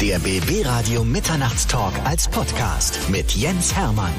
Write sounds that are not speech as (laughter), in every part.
Der BB Radio Mitternachtstalk als Podcast mit Jens Hermann.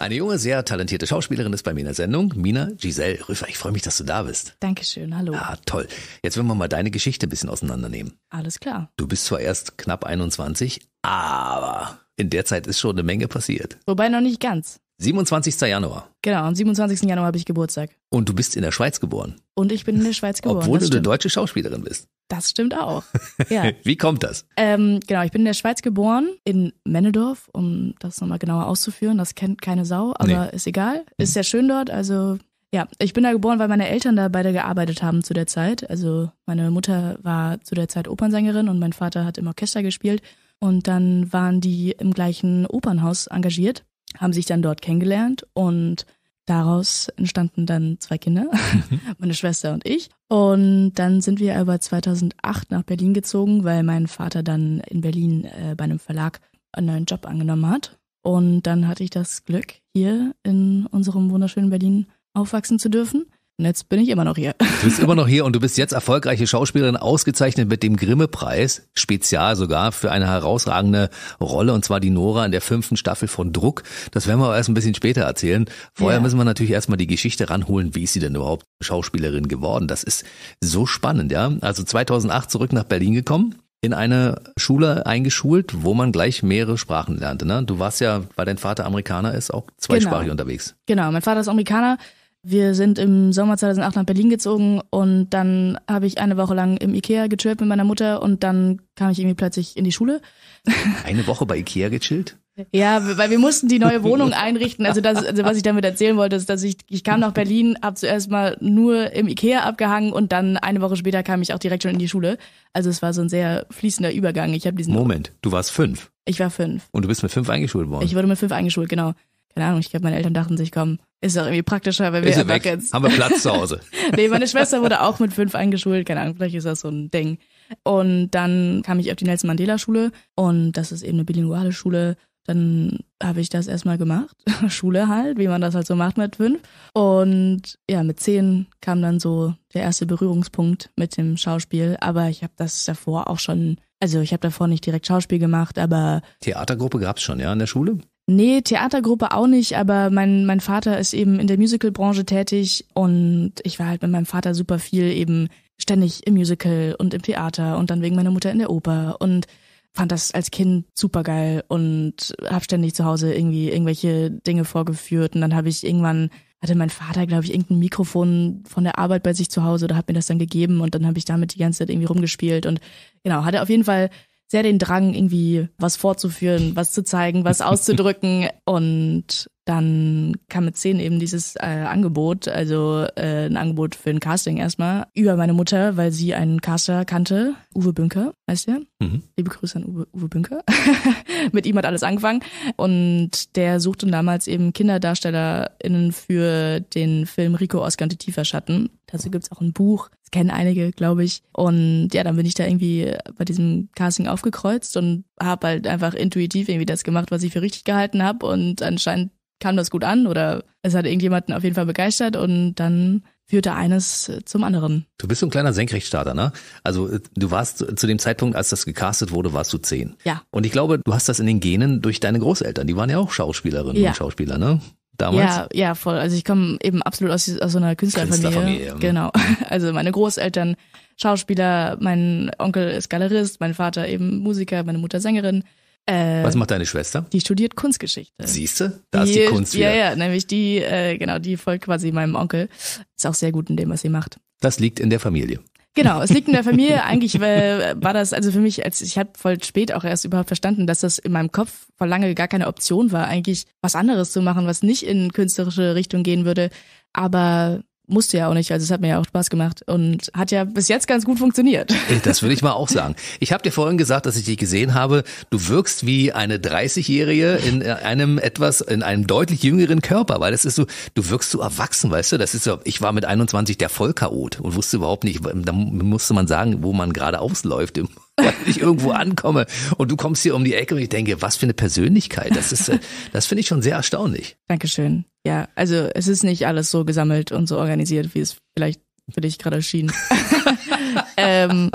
Eine junge, sehr talentierte Schauspielerin ist bei mir in der Sendung. Mina Giselle Rüffer, ich freue mich, dass du da bist. Dankeschön, hallo. Ah, toll. Jetzt wollen wir mal deine Geschichte ein bisschen auseinandernehmen. Alles klar. Du bist zwar erst knapp 21, aber in der Zeit ist schon eine Menge passiert. Wobei noch nicht ganz. 27. Januar. Genau, am 27. Januar habe ich Geburtstag. Und du bist in der Schweiz geboren. Und ich bin in der Schweiz geboren. Obwohl du eine deutsche Schauspielerin bist. Das stimmt auch. (laughs) Ja. Wie kommt das? Ähm, genau, ich bin in der Schweiz geboren, in Männedorf, um das nochmal genauer auszuführen. Das kennt keine Sau, aber nee. ist egal. Mhm. Ist sehr schön dort, also ja, ich bin da geboren, weil meine Eltern da beide gearbeitet haben zu der Zeit. Also meine Mutter war zu der Zeit Opernsängerin und mein Vater hat im Orchester gespielt. Und dann waren die im gleichen Opernhaus engagiert haben sich dann dort kennengelernt und daraus entstanden dann zwei Kinder, mhm. (laughs) meine Schwester und ich. Und dann sind wir aber 2008 nach Berlin gezogen, weil mein Vater dann in Berlin äh, bei einem Verlag einen neuen Job angenommen hat. Und dann hatte ich das Glück, hier in unserem wunderschönen Berlin aufwachsen zu dürfen. Und jetzt bin ich immer noch hier. Du bist immer noch hier und du bist jetzt erfolgreiche Schauspielerin, ausgezeichnet mit dem Grimme-Preis, spezial sogar für eine herausragende Rolle, und zwar die Nora in der fünften Staffel von Druck. Das werden wir aber erst ein bisschen später erzählen. Vorher ja. müssen wir natürlich erstmal die Geschichte ranholen, wie ist sie denn überhaupt Schauspielerin geworden? Das ist so spannend, ja. Also 2008 zurück nach Berlin gekommen, in eine Schule eingeschult, wo man gleich mehrere Sprachen lernte. Ne? Du warst ja, weil dein Vater Amerikaner ist, auch zweisprachig genau. unterwegs. Genau, mein Vater ist Amerikaner. Wir sind im Sommer 2008 nach Berlin gezogen und dann habe ich eine Woche lang im Ikea gechillt mit meiner Mutter und dann kam ich irgendwie plötzlich in die Schule. (laughs) Eine Woche bei Ikea gechillt? Ja, weil wir mussten die neue Wohnung (laughs) einrichten. Also, das, also was ich damit erzählen wollte, ist, dass ich, ich kam nach Berlin, habe zuerst mal nur im Ikea abgehangen und dann eine Woche später kam ich auch direkt schon in die Schule. Also es war so ein sehr fließender Übergang. Ich habe diesen Moment, du warst fünf. Ich war fünf. Und du bist mit fünf eingeschult worden. Ich wurde mit fünf eingeschult, genau keine Ahnung, ich glaube, meine Eltern dachten sich, komm, ist doch irgendwie praktischer, wenn wir weg jetzt. Haben wir Platz zu Hause. (laughs) nee, meine Schwester wurde auch mit fünf eingeschult, keine Ahnung, vielleicht ist das so ein Ding. Und dann kam ich auf die Nelson Mandela Schule und das ist eben eine bilinguale Schule. Dann habe ich das erstmal gemacht. (laughs) Schule halt, wie man das halt so macht mit fünf. Und ja, mit zehn kam dann so der erste Berührungspunkt mit dem Schauspiel. Aber ich habe das davor auch schon also ich habe davor nicht direkt Schauspiel gemacht, aber. Theatergruppe gab es schon, ja, in der Schule? Nee, Theatergruppe auch nicht, aber mein, mein Vater ist eben in der Musicalbranche tätig und ich war halt mit meinem Vater super viel eben ständig im Musical und im Theater und dann wegen meiner Mutter in der Oper und fand das als Kind super geil und habe ständig zu Hause irgendwie irgendwelche Dinge vorgeführt und dann habe ich irgendwann hatte mein Vater glaube ich irgendein Mikrofon von der Arbeit bei sich zu Hause oder hat mir das dann gegeben und dann habe ich damit die ganze Zeit irgendwie rumgespielt und genau hatte auf jeden Fall sehr den Drang, irgendwie was vorzuführen, was zu zeigen, was (laughs) auszudrücken. Und dann kam mit zehn eben dieses äh, Angebot, also äh, ein Angebot für ein Casting erstmal, über meine Mutter, weil sie einen Caster kannte, Uwe Bünker, weißt du? Mhm. Liebe Grüße an Uwe, Uwe Bünker. (laughs) mit ihm hat alles angefangen. Und der suchte damals eben KinderdarstellerInnen für den Film Rico Oscar und die Tieferschatten. Dazu gibt es auch ein Buch das kennen einige, glaube ich. Und ja, dann bin ich da irgendwie bei diesem Casting aufgekreuzt und habe halt einfach intuitiv irgendwie das gemacht, was ich für richtig gehalten habe. Und anscheinend kam das gut an oder es hat irgendjemanden auf jeden Fall begeistert und dann führte eines zum anderen. Du bist so ein kleiner Senkrechtstarter, ne? Also äh, du warst zu dem Zeitpunkt, als das gecastet wurde, warst du zehn. Ja. Und ich glaube, du hast das in den Genen durch deine Großeltern. Die waren ja auch Schauspielerinnen ja. und Schauspieler, ne? damals? Ja, ja, voll. Also ich komme eben absolut aus, aus so einer Künstlerfamilie. Künstlerfamilie. Genau. (laughs) Also meine Großeltern Schauspieler, mein Onkel ist Galerist, mein Vater eben Musiker, meine Mutter Sängerin. Äh, Was macht deine Schwester? Die studiert Kunstgeschichte. Siehst du? Da die, ist die Kunst wieder. Ja, ja, nämlich die, äh, genau, die folgt quasi meinem Onkel. Ist auch sehr gut in dem, was sie macht. Das liegt in der Familie. Genau, es liegt in der Familie. Eigentlich war das, also für mich, als ich habe voll spät auch erst überhaupt verstanden, dass das in meinem Kopf vor lange gar keine Option war, eigentlich was anderes zu machen, was nicht in künstlerische Richtung gehen würde. Aber musste ja auch nicht, also es hat mir ja auch Spaß gemacht und hat ja bis jetzt ganz gut funktioniert. Das würde ich mal auch sagen. Ich habe dir vorhin gesagt, dass ich dich gesehen habe. Du wirkst wie eine 30-Jährige in äh, einem etwas, in einem deutlich jüngeren Körper, weil das ist so, du wirkst so erwachsen, weißt du? Das ist so, ich war mit 21 der Vollchaot und wusste überhaupt nicht, da musste man sagen, wo man gerade ausläuft im weil ich irgendwo ankomme. Und du kommst hier um die Ecke und ich denke, was für eine Persönlichkeit. Das ist, äh, das finde ich schon sehr erstaunlich. Dankeschön. Ja, also es ist nicht alles so gesammelt und so organisiert, wie es vielleicht für dich gerade erschien. (laughs) ähm,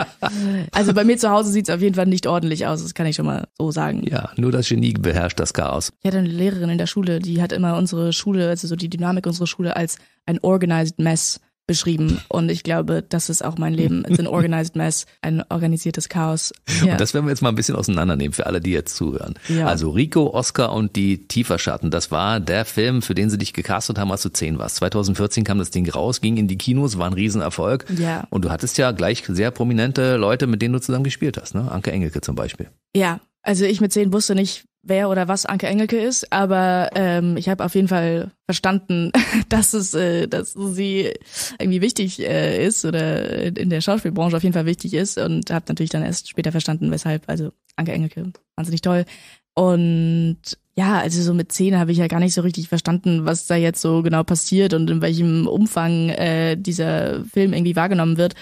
also bei mir zu Hause sieht es auf jeden Fall nicht ordentlich aus, das kann ich schon mal so sagen. Ja, nur das Genie beherrscht das Chaos. Ich hatte eine Lehrerin in der Schule, die hat immer unsere Schule, also so die Dynamik unserer Schule als ein organized mess beschrieben. Und ich glaube, das ist auch mein Leben. It's an (laughs) organized mess, ein organisiertes Chaos. Yeah. Und das werden wir jetzt mal ein bisschen auseinandernehmen für alle, die jetzt zuhören. Ja. Also Rico, Oscar und die Tieferschatten. Das war der Film, für den sie dich gecastet haben, als du zehn warst. 2014 kam das Ding raus, ging in die Kinos, war ein Riesenerfolg. Ja. Und du hattest ja gleich sehr prominente Leute, mit denen du zusammen gespielt hast, ne? Anke Engelke zum Beispiel. Ja, also ich mit zehn wusste nicht, wer oder was Anke Engelke ist, aber ähm, ich habe auf jeden Fall verstanden, (laughs) dass es, äh, dass sie irgendwie wichtig äh, ist oder in der Schauspielbranche auf jeden Fall wichtig ist und habe natürlich dann erst später verstanden, weshalb. Also Anke Engelke, wahnsinnig toll. Und ja, also so mit zehn habe ich ja gar nicht so richtig verstanden, was da jetzt so genau passiert und in welchem Umfang äh, dieser Film irgendwie wahrgenommen wird.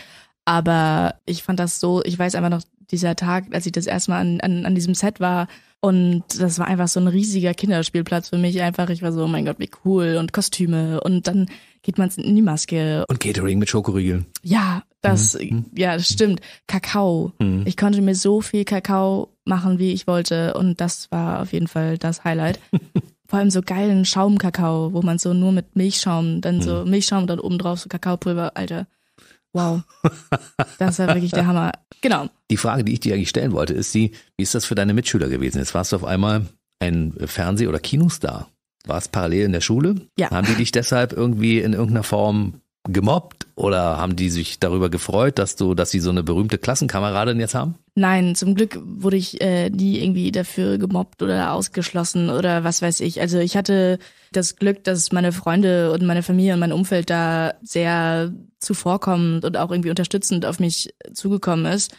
Aber ich fand das so, ich weiß einfach noch, dieser Tag, als ich das erstmal an, an, an diesem Set war, und das war einfach so ein riesiger Kinderspielplatz für mich. Einfach, ich war so, oh mein Gott, wie cool und Kostüme und dann geht man in die Maske. Und Catering mit Schokoriegeln. Ja, das, mhm. mhm. ja, das stimmt. Kakao. Mhm. Ich konnte mir so viel Kakao machen, wie ich wollte. Und das war auf jeden Fall das Highlight. (laughs) Vor allem so geilen Schaumkakao, wo man so nur mit Milchschaum, dann so mhm. Milchschaum dann oben drauf so Kakaopulver, Alter. Wow. Das ist ja wirklich der Hammer. Genau. Die Frage, die ich dir eigentlich stellen wollte, ist die, wie ist das für deine Mitschüler gewesen? Jetzt warst du auf einmal ein Fernseh- oder Kinostar. War es parallel in der Schule? Ja. Haben die dich deshalb irgendwie in irgendeiner Form gemobbt oder haben die sich darüber gefreut, dass du, dass sie so eine berühmte Klassenkameradin jetzt haben? Nein, zum Glück wurde ich äh, nie irgendwie dafür gemobbt oder ausgeschlossen oder was weiß ich. Also ich hatte das Glück, dass meine Freunde und meine Familie und mein Umfeld da sehr zuvorkommend und auch irgendwie unterstützend auf mich zugekommen ist.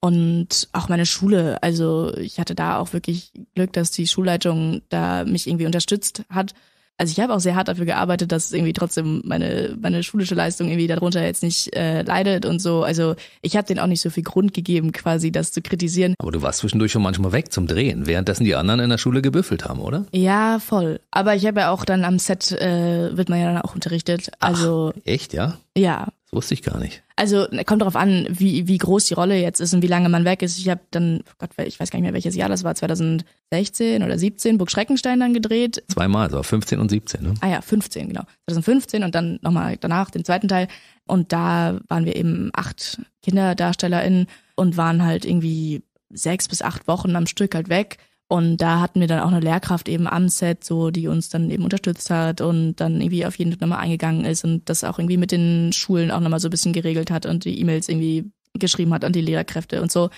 Und auch meine Schule, also ich hatte da auch wirklich Glück, dass die Schulleitung da mich irgendwie unterstützt hat also ich habe auch sehr hart dafür gearbeitet, dass irgendwie trotzdem meine, meine schulische Leistung irgendwie darunter jetzt nicht äh, leidet und so. Also ich habe denen auch nicht so viel Grund gegeben, quasi das zu kritisieren. Aber du warst zwischendurch schon manchmal weg zum Drehen, währenddessen die anderen in der Schule gebüffelt haben, oder? Ja, voll. Aber ich habe ja auch dann am Set, äh, wird man ja dann auch unterrichtet. Also Ach, echt, ja? Ja, Wusste ich gar nicht. Also kommt darauf an, wie, wie groß die Rolle jetzt ist und wie lange man weg ist. Ich habe dann, oh Gott, ich weiß gar nicht mehr, welches Jahr das war, 2016 oder 17, Burg Schreckenstein dann gedreht. Zweimal, also 15 und 17, ne? Ah ja, 15, genau. 2015 und dann nochmal danach den zweiten Teil. Und da waren wir eben acht KinderdarstellerInnen und waren halt irgendwie sechs bis acht Wochen am Stück halt weg und da hatten wir dann auch eine Lehrkraft eben am Set, so, die uns dann eben unterstützt hat und dann irgendwie auf jeden Fall nochmal eingegangen ist und das auch irgendwie mit den Schulen auch nochmal so ein bisschen geregelt hat und die E-Mails irgendwie geschrieben hat an die Lehrkräfte und so.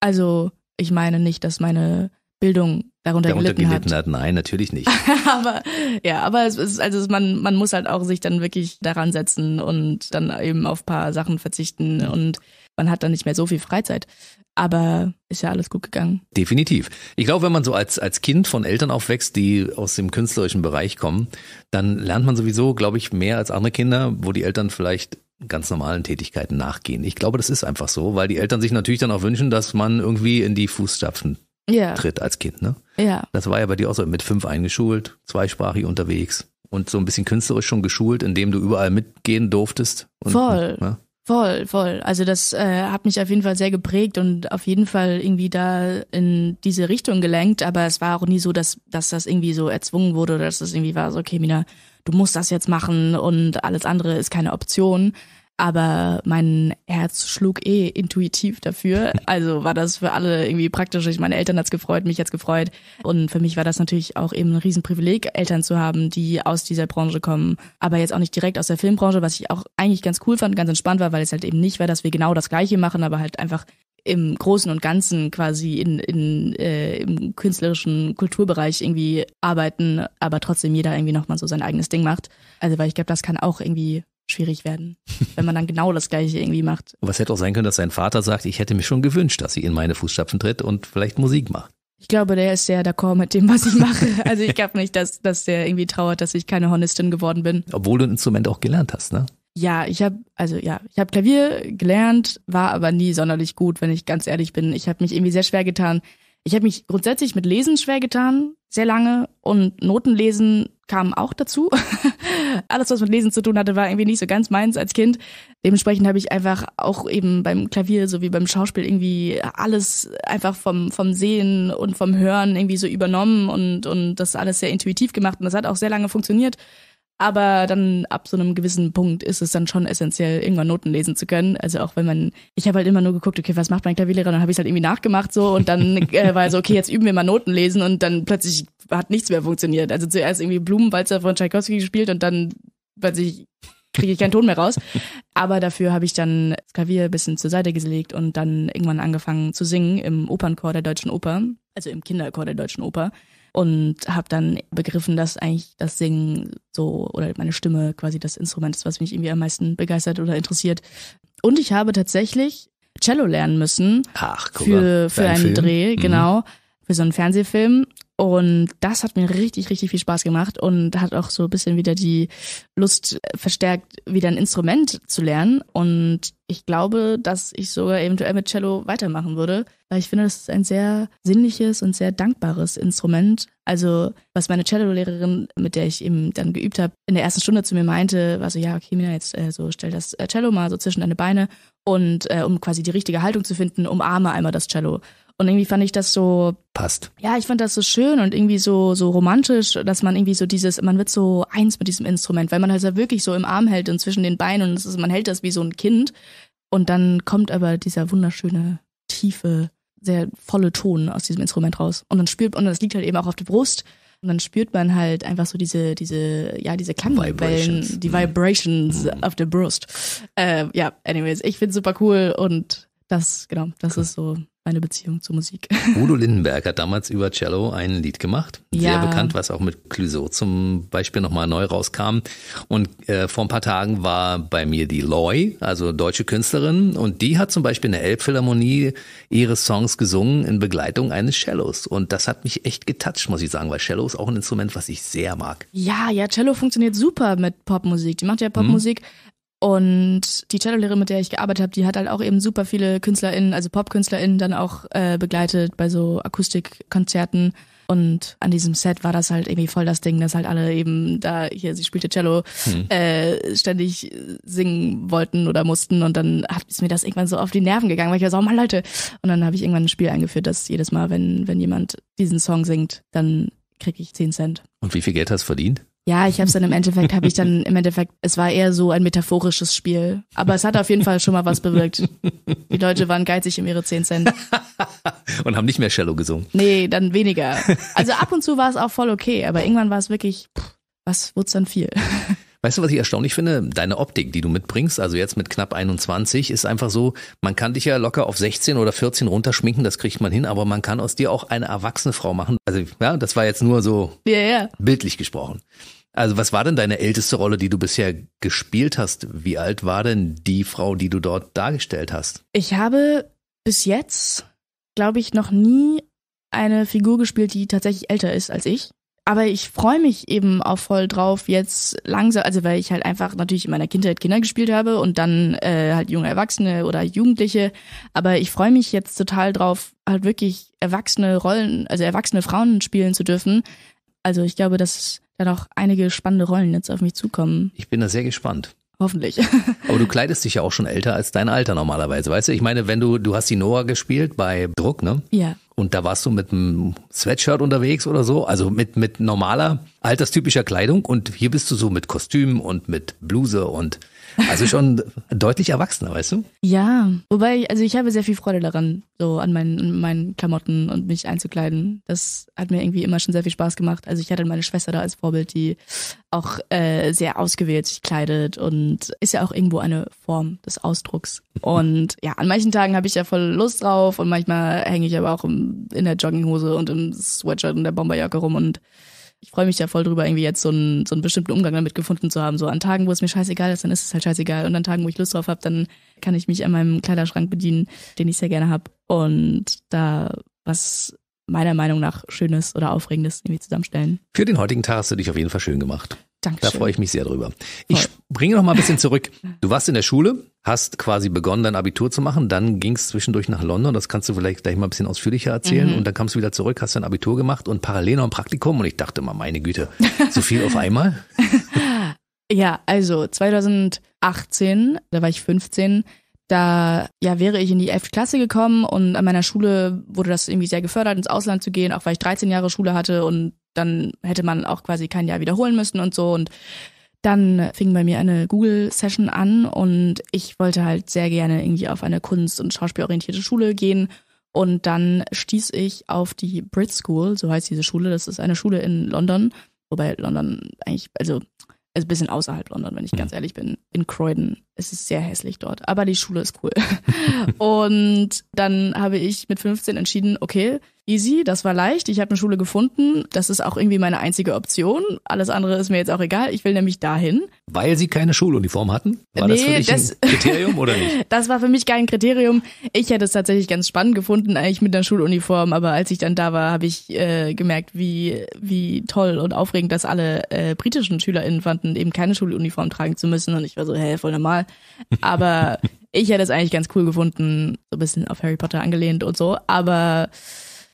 Also, ich meine nicht, dass meine Bildung darunter, darunter gelitten, gelitten hat. hat. Nein, natürlich nicht. (laughs) aber ja, aber es ist, also man, man muss halt auch sich dann wirklich daran setzen und dann eben auf paar Sachen verzichten mhm. und man hat dann nicht mehr so viel Freizeit aber ist ja alles gut gegangen. Definitiv. Ich glaube, wenn man so als, als Kind von Eltern aufwächst, die aus dem künstlerischen Bereich kommen, dann lernt man sowieso, glaube ich, mehr als andere Kinder, wo die Eltern vielleicht ganz normalen Tätigkeiten nachgehen. Ich glaube, das ist einfach so, weil die Eltern sich natürlich dann auch wünschen, dass man irgendwie in die Fußstapfen yeah. tritt als Kind. Ne? Yeah. Das war ja bei dir auch so, mit fünf eingeschult, zweisprachig unterwegs und so ein bisschen künstlerisch schon geschult, indem du überall mitgehen durftest. Und, Voll. Ne? Voll, voll. Also das äh, hat mich auf jeden Fall sehr geprägt und auf jeden Fall irgendwie da in diese Richtung gelenkt. Aber es war auch nie so, dass, dass das irgendwie so erzwungen wurde oder dass das irgendwie war so, okay, Mina, du musst das jetzt machen und alles andere ist keine Option aber mein Herz schlug eh intuitiv dafür. Also war das für alle irgendwie praktisch. meine Eltern hat's gefreut, mich hat's gefreut und für mich war das natürlich auch eben ein Riesenprivileg, Eltern zu haben, die aus dieser Branche kommen, aber jetzt auch nicht direkt aus der Filmbranche, was ich auch eigentlich ganz cool fand, ganz entspannt war, weil es halt eben nicht war, dass wir genau das Gleiche machen, aber halt einfach im Großen und Ganzen quasi in, in äh, im künstlerischen Kulturbereich irgendwie arbeiten, aber trotzdem jeder irgendwie nochmal so sein eigenes Ding macht. Also weil ich glaube, das kann auch irgendwie schwierig werden, wenn man dann genau das Gleiche irgendwie macht. Aber es hätte auch sein können, dass sein Vater sagt, ich hätte mir schon gewünscht, dass sie in meine Fußstapfen tritt und vielleicht Musik macht. Ich glaube, der ist sehr d'accord mit dem, was ich mache. (laughs) Also ich glaube nicht, dass, dass der irgendwie trauert, dass ich keine Hornistin geworden bin. Obwohl du ein Instrument auch gelernt hast, ne? Ja, ich habe also ja, ich habe Klavier gelernt, war aber nie sonderlich gut, wenn ich ganz ehrlich bin. Ich habe mich irgendwie sehr schwer getan. Ich habe mich grundsätzlich mit Lesen schwer getan, sehr lange und Notenlesen kam auch dazu. (laughs) alles, was mit Lesen zu tun hatte, war irgendwie nicht so ganz meins als Kind. Dementsprechend habe ich einfach auch eben beim Klavier sowie beim Schauspiel irgendwie alles einfach vom, vom Sehen und vom Hören irgendwie so übernommen und, und das alles sehr intuitiv gemacht. Und das hat auch sehr lange funktioniert. Aber dann ab so einem gewissen Punkt ist es dann schon essentiell, irgendwann Noten lesen zu können. Also auch wenn man, ich habe halt immer nur geguckt, okay, was macht mein Klavierlehrer? Dann habe ich halt irgendwie nachgemacht so und dann (laughs) äh, war so, okay, jetzt üben wir mal Noten lesen und dann plötzlich hat nichts mehr funktioniert. Also zuerst irgendwie Blumenwalzer von Tchaikovsky gespielt und dann plötzlich kriege ich keinen Ton mehr raus. Aber dafür habe ich dann das Klavier ein bisschen zur Seite gelegt und dann irgendwann angefangen zu singen im Opernchor der Deutschen Oper, also im Kinderchor der Deutschen Oper und habe dann begriffen, dass eigentlich das Singen so oder meine Stimme quasi das Instrument ist, was mich irgendwie am meisten begeistert oder interessiert. Und ich habe tatsächlich Cello lernen müssen Ach, guck für, für einen Film. Dreh, mhm. genau, mhm. für so einen Fernsehfilm und das hat mir richtig, richtig viel Spaß gemacht und hat auch so ein bisschen wieder die Lust verstärkt, wieder ein Instrument zu lernen. Und ich glaube, dass ich sogar eventuell mit Cello weitermachen würde, weil ich finde, das ist ein sehr sinnliches und sehr dankbares Instrument. Also, was meine Cello-Lehrerin, mit der ich eben dann geübt habe, in der ersten Stunde zu mir meinte, war so, ja, okay, Mina, jetzt äh, so stell das äh, Cello mal so zwischen deine Beine und äh, um quasi die richtige Haltung zu finden, umarme einmal das Cello. Und irgendwie fand ich das so. Passt. Ja, ich fand das so schön und irgendwie so, so romantisch, dass man irgendwie so dieses, man wird so eins mit diesem Instrument, weil man halt ja wirklich so im Arm hält und zwischen den Beinen und ist, man hält das wie so ein Kind. Und dann kommt aber dieser wunderschöne, tiefe, sehr volle Ton aus diesem Instrument raus. Und dann spürt, und das liegt halt eben auch auf der Brust. Und dann spürt man halt einfach so diese, diese, ja, diese Klangwellen, die Vibrations mhm. auf der Brust. Äh, ja, anyways, ich find's super cool und das, genau, das ist so meine Beziehung zur Musik. (laughs) Udo Lindenberg hat damals über Cello ein Lied gemacht, sehr ja. bekannt, was auch mit Clouseau zum Beispiel nochmal neu rauskam. Und äh, vor ein paar Tagen war bei mir die Loy, also deutsche Künstlerin, und die hat zum Beispiel in der Elbphilharmonie ihre Songs gesungen in Begleitung eines Cellos. Und das hat mich echt getoucht, muss ich sagen, weil Cello ist auch ein Instrument, was ich sehr mag. Ja, ja, Cello funktioniert super mit Popmusik. Die macht ja mhm. Popmusik und die Cellolehrerin, mit der ich gearbeitet habe, die hat halt auch eben super viele KünstlerInnen, also PopkünstlerInnen, dann auch äh, begleitet bei so Akustikkonzerten. Und an diesem Set war das halt irgendwie voll das Ding, dass halt alle eben da, hier, sie spielte Cello, hm. äh, ständig singen wollten oder mussten. Und dann hat es mir das irgendwann so auf die Nerven gegangen, weil ich war so, oh Mann, Leute. Und dann habe ich irgendwann ein Spiel eingeführt, dass jedes Mal, wenn, wenn jemand diesen Song singt, dann kriege ich 10 Cent. Und wie viel Geld hast du verdient? Ja, ich habe es dann im Endeffekt, habe ich dann im Endeffekt, es war eher so ein metaphorisches Spiel. Aber es hat auf jeden Fall schon mal was bewirkt. Die Leute waren geizig um ihre 10 Cent. (laughs) und haben nicht mehr Cello gesungen. Nee, dann weniger. Also ab und zu war es auch voll okay, aber irgendwann war es wirklich, was wurde dann viel? Weißt du, was ich erstaunlich finde? Deine Optik, die du mitbringst, also jetzt mit knapp 21, ist einfach so, man kann dich ja locker auf 16 oder 14 runterschminken, das kriegt man hin, aber man kann aus dir auch eine erwachsene Frau machen. Also, ja, das war jetzt nur so yeah, yeah. bildlich gesprochen. Also, was war denn deine älteste Rolle, die du bisher gespielt hast? Wie alt war denn die Frau, die du dort dargestellt hast? Ich habe bis jetzt, glaube ich, noch nie eine Figur gespielt, die tatsächlich älter ist als ich aber ich freue mich eben auch voll drauf, jetzt langsam, also weil ich halt einfach natürlich in meiner Kindheit Kinder gespielt habe und dann äh, halt junge Erwachsene oder Jugendliche. Aber ich freue mich jetzt total drauf, halt wirklich erwachsene Rollen, also erwachsene Frauen spielen zu dürfen. Also ich glaube, dass da noch einige spannende Rollen jetzt auf mich zukommen. Ich bin da sehr gespannt. Hoffentlich. (laughs) Aber du kleidest dich ja auch schon älter als dein Alter normalerweise, weißt du? Ich meine, wenn du, du hast die Noah gespielt bei Druck, ne? Ja. Und da warst du mit einem Sweatshirt unterwegs oder so, also mit, mit normaler alterstypischer Kleidung und hier bist du so mit Kostüm und mit Bluse und also schon (laughs) deutlich erwachsener, weißt du? Ja, wobei, also ich habe sehr viel Freude daran, so an meinen, meinen Klamotten und mich einzukleiden. Das hat mir irgendwie immer schon sehr viel Spaß gemacht. Also ich hatte meine Schwester da als Vorbild, die auch äh, sehr ausgewählt sich kleidet und ist ja auch irgendwo eine Form des Ausdrucks. (laughs) Und ja, an manchen Tagen habe ich ja voll Lust drauf und manchmal hänge ich aber auch in der Jogginghose und im Sweatshirt und der Bomberjacke rum und ich freue mich ja voll drüber, irgendwie jetzt so einen, so einen bestimmten Umgang damit gefunden zu haben. So an Tagen, wo es mir scheißegal ist, dann ist es halt scheißegal. Und an Tagen, wo ich Lust drauf habe, dann kann ich mich an meinem Kleiderschrank bedienen, den ich sehr gerne habe. Und da was meiner Meinung nach Schönes oder Aufregendes irgendwie zusammenstellen. Für den heutigen Tag hast du dich auf jeden Fall schön gemacht. Dankeschön. Da freue ich mich sehr drüber. Ich bringe noch mal ein bisschen (laughs) zurück. Du warst in der Schule, hast quasi begonnen, dein Abitur zu machen, dann ging es zwischendurch nach London, das kannst du vielleicht gleich mal ein bisschen ausführlicher erzählen. Mhm. Und dann kamst du wieder zurück, hast dein Abitur gemacht und parallel noch ein Praktikum. Und ich dachte mal, meine Güte, so viel auf einmal? (laughs) ja, also 2018, da war ich 15, da ja, wäre ich in die 11. Klasse gekommen und an meiner Schule wurde das irgendwie sehr gefördert, ins Ausland zu gehen, auch weil ich 13 Jahre Schule hatte und dann hätte man auch quasi kein Jahr wiederholen müssen und so. Und dann fing bei mir eine Google-Session an und ich wollte halt sehr gerne irgendwie auf eine kunst- und schauspielorientierte Schule gehen. Und dann stieß ich auf die Brit School, so heißt diese Schule. Das ist eine Schule in London, wobei London eigentlich, also, ist also ein bisschen außerhalb London, wenn ich ganz hm. ehrlich bin. In Croydon. Es ist sehr hässlich dort, aber die Schule ist cool. (laughs) und dann habe ich mit 15 entschieden, okay, easy, das war leicht, ich habe eine Schule gefunden, das ist auch irgendwie meine einzige Option, alles andere ist mir jetzt auch egal, ich will nämlich dahin. Weil sie keine Schuluniform hatten? War nee, das für dich das, ein Kriterium oder nicht? (laughs) das war für mich kein Kriterium. Ich hätte es tatsächlich ganz spannend gefunden, eigentlich mit einer Schuluniform, aber als ich dann da war, habe ich äh, gemerkt, wie, wie toll und aufregend das alle äh, britischen SchülerInnen fanden, eben keine Schuluniform tragen zu müssen und ich war so, hä, voll normal. Aber (laughs) ich hätte es eigentlich ganz cool gefunden, so ein bisschen auf Harry Potter angelehnt und so, aber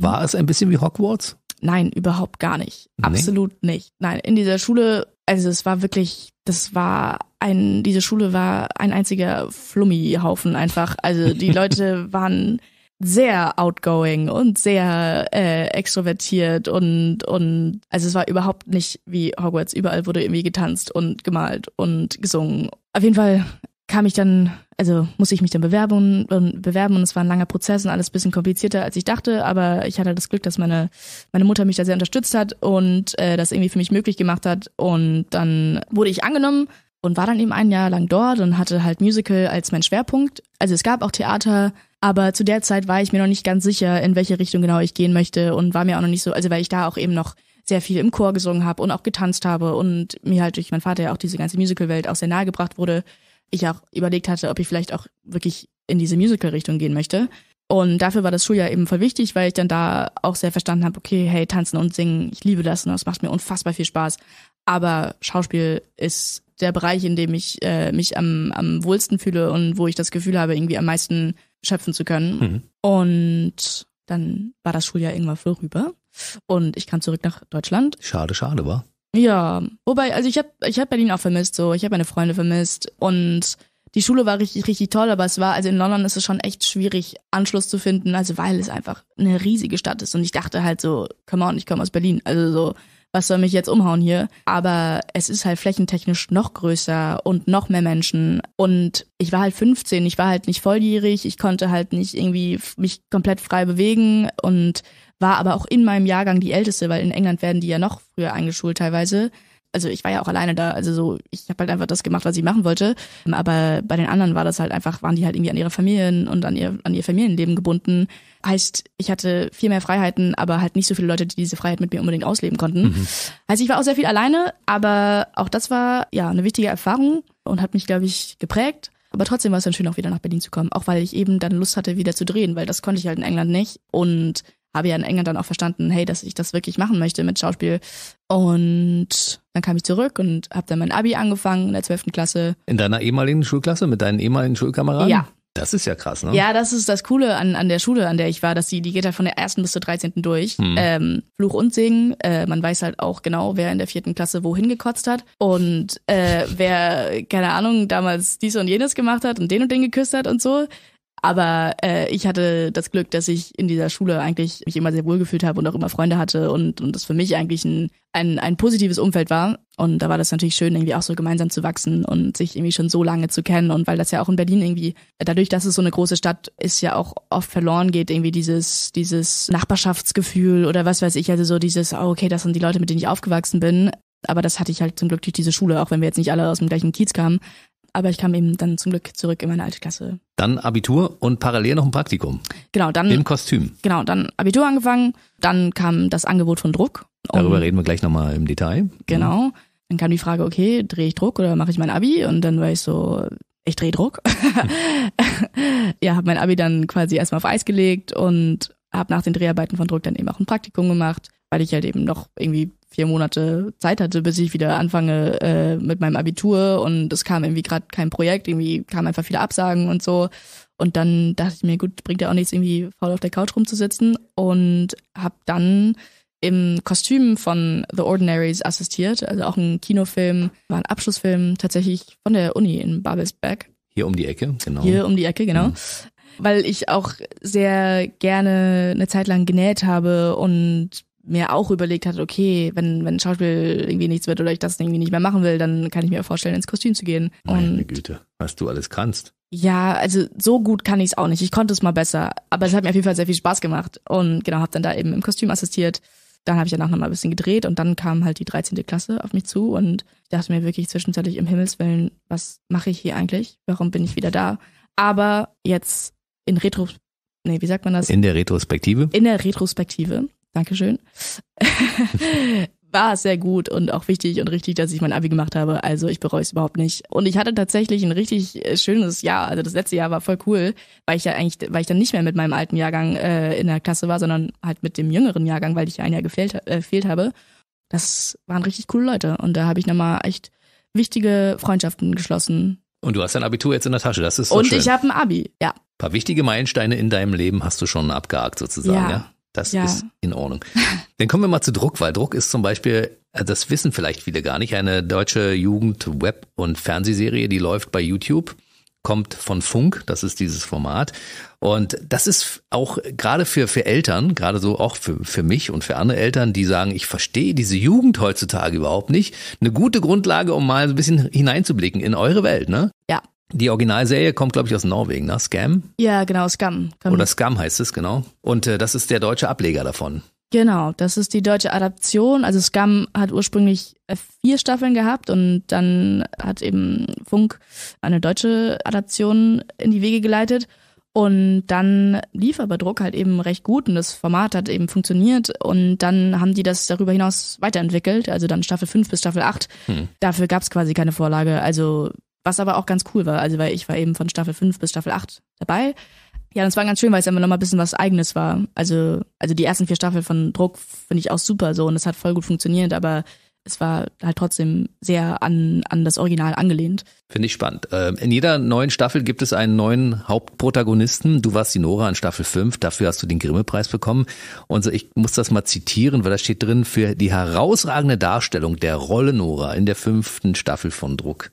war es ein bisschen wie Hogwarts? Nein, überhaupt gar nicht. Nee. Absolut nicht. Nein, in dieser Schule, also es war wirklich, das war ein, diese Schule war ein einziger Flummihaufen einfach. Also (laughs) die Leute waren sehr outgoing und sehr äh, extrovertiert und und also es war überhaupt nicht wie Hogwarts überall wurde irgendwie getanzt und gemalt und gesungen auf jeden Fall kam ich dann, also musste ich mich dann bewerben und bewerben und es war ein langer Prozess und alles bisschen komplizierter, als ich dachte, aber ich hatte das Glück, dass meine, meine Mutter mich da sehr unterstützt hat und äh, das irgendwie für mich möglich gemacht hat. Und dann wurde ich angenommen und war dann eben ein Jahr lang dort und hatte halt Musical als mein Schwerpunkt. Also es gab auch Theater, aber zu der Zeit war ich mir noch nicht ganz sicher, in welche Richtung genau ich gehen möchte und war mir auch noch nicht so, also weil ich da auch eben noch sehr viel im Chor gesungen habe und auch getanzt habe und mir halt durch meinen Vater ja auch diese ganze Musical-Welt auch sehr nahe gebracht wurde, ich auch überlegt hatte, ob ich vielleicht auch wirklich in diese Musical-Richtung gehen möchte. Und dafür war das Schuljahr eben voll wichtig, weil ich dann da auch sehr verstanden habe, okay, hey, tanzen und singen, ich liebe das und das macht mir unfassbar viel Spaß. Aber Schauspiel ist der Bereich, in dem ich äh, mich am, am wohlsten fühle und wo ich das Gefühl habe, irgendwie am meisten schöpfen zu können. Mhm. Und dann war das Schuljahr irgendwann vorüber und ich kam zurück nach Deutschland. Schade, schade, war. Ja, wobei, also ich habe ich hab Berlin auch vermisst, so ich habe meine Freunde vermisst und die Schule war richtig, richtig toll, aber es war, also in London ist es schon echt schwierig, Anschluss zu finden, also weil es einfach eine riesige Stadt ist und ich dachte halt so, come on, ich komme aus Berlin, also so, was soll mich jetzt umhauen hier? Aber es ist halt flächentechnisch noch größer und noch mehr Menschen und ich war halt 15, ich war halt nicht volljährig, ich konnte halt nicht irgendwie mich komplett frei bewegen und war aber auch in meinem Jahrgang die älteste, weil in England werden die ja noch früher eingeschult teilweise. Also ich war ja auch alleine da, also so, ich habe halt einfach das gemacht, was ich machen wollte. Ähm, aber bei den anderen war das halt einfach, waren die halt irgendwie an ihre Familien und an ihr, an ihr Familienleben gebunden. Heißt, ich hatte viel mehr Freiheiten, aber halt nicht so viele Leute, die diese Freiheit mit mir unbedingt ausleben konnten. Mhm. Also ich war auch sehr viel alleine, aber auch das war ja eine wichtige Erfahrung und hat mich, glaube ich, geprägt. Aber trotzdem war es dann schön, auch wieder nach Berlin zu kommen. Auch weil ich eben dann Lust hatte, wieder zu drehen, weil das konnte ich halt in England nicht. Und habe ja in England dann auch verstanden, hey, dass ich das wirklich machen möchte mit Schauspiel. Und dann kam ich zurück und habe dann mein Abi angefangen in der 12. Klasse. In deiner ehemaligen Schulklasse mit deinen ehemaligen Schulkameraden? Ja. Das ist ja krass, ne? Ja, das ist das Coole an, an der Schule, an der ich war, dass die, die geht halt von der ersten bis zur 13. durch. Hm. Ähm, Fluch und Segen. Äh, man weiß halt auch genau, wer in der vierten Klasse wohin gekotzt hat und äh, wer, keine Ahnung, damals dies und jenes gemacht hat und den und den geküsst hat und so. Aber äh, ich hatte das Glück, dass ich in dieser Schule eigentlich mich immer sehr wohl gefühlt habe und auch immer Freunde hatte und, und das für mich eigentlich ein, ein, ein positives Umfeld war. Und da war das natürlich schön, irgendwie auch so gemeinsam zu wachsen und sich irgendwie schon so lange zu kennen. Und weil das ja auch in Berlin irgendwie, dadurch, dass es so eine große Stadt ist, ja auch oft verloren geht, irgendwie dieses, dieses Nachbarschaftsgefühl oder was weiß ich, also so dieses, oh, okay, das sind die Leute, mit denen ich aufgewachsen bin. Aber das hatte ich halt zum Glück durch diese Schule, auch wenn wir jetzt nicht alle aus dem gleichen Kiez kamen aber ich kam eben dann zum Glück zurück in meine alte Klasse. Dann Abitur und parallel noch ein Praktikum. Genau, dann. Im Kostüm. Genau, dann Abitur angefangen, dann kam das Angebot von Druck. Darüber reden wir gleich nochmal im Detail. Genau. Mhm. Dann kam die Frage, okay, drehe ich Druck oder mache ich mein Abi? Und dann war ich so, ich drehe Druck. (laughs) (laughs) ja, habe mein Abi dann quasi erstmal auf Eis gelegt und habe nach den Dreharbeiten von Druck dann eben auch ein Praktikum gemacht, weil ich halt eben noch irgendwie vier Monate Zeit hatte, bis ich wieder anfange äh, mit meinem Abitur und es kam irgendwie gerade kein Projekt, irgendwie kamen einfach viele Absagen und so. Und dann dachte ich mir, gut, bringt ja auch nichts, irgendwie faul auf der Couch rumzusitzen und habe dann im Kostüm von The Ordinaries assistiert, also auch ein Kinofilm, war ein Abschlussfilm tatsächlich von der Uni in Babelsberg. Hier um die Ecke, genau. Hier um die Ecke, genau. Mhm. Weil ich auch sehr gerne eine Zeit lang genäht habe und mir auch überlegt hat, okay, wenn, wenn Schauspiel irgendwie nichts wird oder ich das irgendwie nicht mehr machen will, dann kann ich mir vorstellen, ins Kostüm zu gehen. Meine Und Güte, was du alles kannst. Ja, also so gut kann ich es auch nicht. Ich konnte es mal besser, aber es hat mir auf jeden Fall sehr viel Spaß gemacht. Und genau, habe dann da eben im Kostüm assistiert. Dann habe ich danach nochmal ein bisschen gedreht und dann kam halt die 13. Klasse auf mich zu und ich dachte mir wirklich zwischenzeitlich im Himmelswillen, was mache ich hier eigentlich? Warum bin ich wieder da? Aber jetzt in Retro, nee, wie sagt man das? In der Retrospektive. In der Retrospektive Dankeschön. (laughs) war sehr gut und auch wichtig und richtig, dass ich mein Abi gemacht habe. Also ich bereue es überhaupt nicht. Und ich hatte tatsächlich ein richtig äh, schönes Jahr. Also das letzte Jahr war voll cool, weil ich ja eigentlich, weil ich dann nicht mehr mit meinem alten Jahrgang äh, in der Klasse war, sondern halt mit dem jüngeren Jahrgang, weil ich ja ein Jahr gefehlt, äh, gefehlt habe. Das waren richtig coole Leute und da habe ich nochmal echt wichtige Freundschaften geschlossen. Und du hast dein Abitur jetzt in der Tasche, das ist so Und schön. ich habe ein Abi, ja. Ein paar wichtige Meilensteine in deinem Leben hast du schon abgehakt sozusagen, ja? ja? Das ja. ist in Ordnung. Dann kommen wir mal zu Druck, weil Druck ist zum Beispiel, äh, das wissen vielleicht viele gar nicht, eine deutsche Jugend-Web- und Fernsehserie, die läuft bei YouTube, kommt von Funk, das ist dieses Format. Und das ist auch gerade für, für Eltern, gerade so auch für, für mich und für andere Eltern, die sagen, ich verstehe diese Jugend heutzutage überhaupt nicht, eine gute Grundlage, um mal ein bisschen hineinzublicken in eure Welt, ne? Ja, die Originalserie kommt, glaube ich, aus Norwegen, ne? Scam? Ja, genau, Scam. Komm. Oder Scam heißt es, genau. Und äh, das ist der deutsche Ableger davon. Genau, das ist die deutsche Adaption. Also Scam hat ursprünglich äh, vier Staffeln gehabt und dann hat eben Funk eine deutsche Adaption in die Wege geleitet. Und dann lief aber Druck halt eben recht gut und das Format hat eben funktioniert. Und dann haben die das darüber hinaus weiterentwickelt, also dann Staffel 5 bis Staffel 8. Hm. Dafür gab es quasi keine Vorlage. Also was aber auch ganz cool war, also weil ich war eben von Staffel 5 bis Staffel 8 dabei. Ja, das war ganz schön, weil es immer noch mal ein bisschen was Eigenes war. Also, also die ersten vier Staffeln von Druck finde ich auch super so und es hat voll gut funktioniert, aber es war halt trotzdem sehr an, an das Original angelehnt. Finde ich spannend. Ähm, in jeder neuen Staffel gibt es einen neuen Hauptprotagonisten. Du warst die Nora in Staffel 5, dafür hast du den Grimme-Preis bekommen. Und ich muss das mal zitieren, weil da steht drin, für die herausragende Darstellung der Rolle Nora in der fünften Staffel von Druck.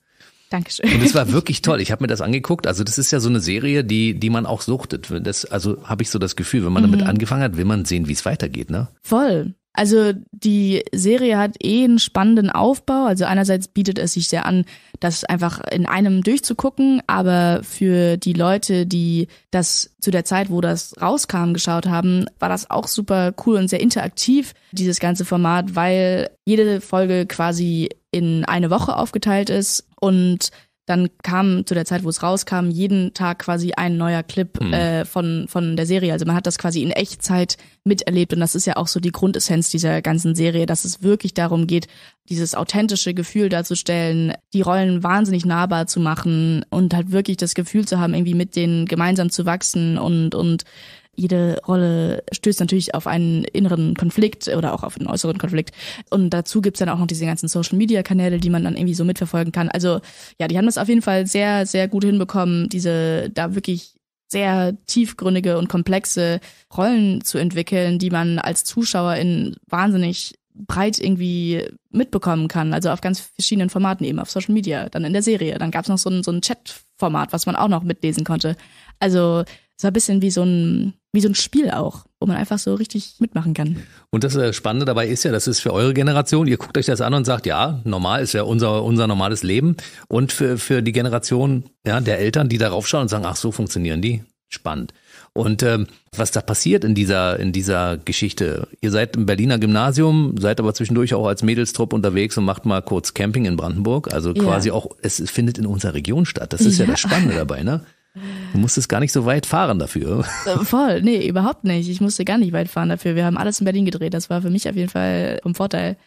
Dankeschön. Und es war wirklich toll. Ich habe mir das angeguckt. Also das ist ja so eine Serie, die, die man auch suchtet. Das, also habe ich so das Gefühl, wenn man mhm. damit angefangen hat, will man sehen, wie es weitergeht, ne? Voll. Also die Serie hat eh einen spannenden Aufbau. Also einerseits bietet es sich sehr an, das einfach in einem durchzugucken, aber für die Leute, die das zu der Zeit, wo das rauskam, geschaut haben, war das auch super cool und sehr interaktiv, dieses ganze Format, weil jede Folge quasi in eine Woche aufgeteilt ist und dann kam zu der Zeit, wo es rauskam, jeden Tag quasi ein neuer Clip mhm. äh, von, von der Serie. Also man hat das quasi in Echtzeit miterlebt und das ist ja auch so die Grundessenz dieser ganzen Serie, dass es wirklich darum geht, dieses authentische Gefühl darzustellen, die Rollen wahnsinnig nahbar zu machen und halt wirklich das Gefühl zu haben, irgendwie mit denen gemeinsam zu wachsen und, und jede Rolle stößt natürlich auf einen inneren Konflikt oder auch auf einen äußeren Konflikt. Und dazu gibt's dann auch noch diese ganzen Social-Media-Kanäle, die man dann irgendwie so mitverfolgen kann. Also ja, die haben das auf jeden Fall sehr, sehr gut hinbekommen, diese da wirklich sehr tiefgründige und komplexe Rollen zu entwickeln, die man als Zuschauer in wahnsinnig breit irgendwie mitbekommen kann. Also auf ganz verschiedenen Formaten eben, auf Social Media, dann in der Serie. Dann gab's noch so ein, so ein Chat-Format, was man auch noch mitlesen konnte. Also es war ein bisschen wie so ein wie so ein Spiel auch, wo man einfach so richtig mitmachen kann. Und das äh, Spannende dabei ist ja, das ist für eure Generation, ihr guckt euch das an und sagt, ja, normal ist ja unser, unser normales Leben. Und für, für die Generation ja, der Eltern, die darauf schauen und sagen, ach so funktionieren die, spannend. Und ähm, was da passiert in dieser, in dieser Geschichte? Ihr seid im Berliner Gymnasium, seid aber zwischendurch auch als Mädelstrupp unterwegs und macht mal kurz Camping in Brandenburg. Also quasi ja. auch, es findet in unserer Region statt. Das ist ja, ja das Spannende dabei, ne? Du musstest gar nicht so weit fahren dafür. Äh, voll, nee, überhaupt nicht. Ich musste gar nicht weit fahren dafür. Wir haben alles in Berlin gedreht. Das war für mich auf jeden Fall vom Vorteil.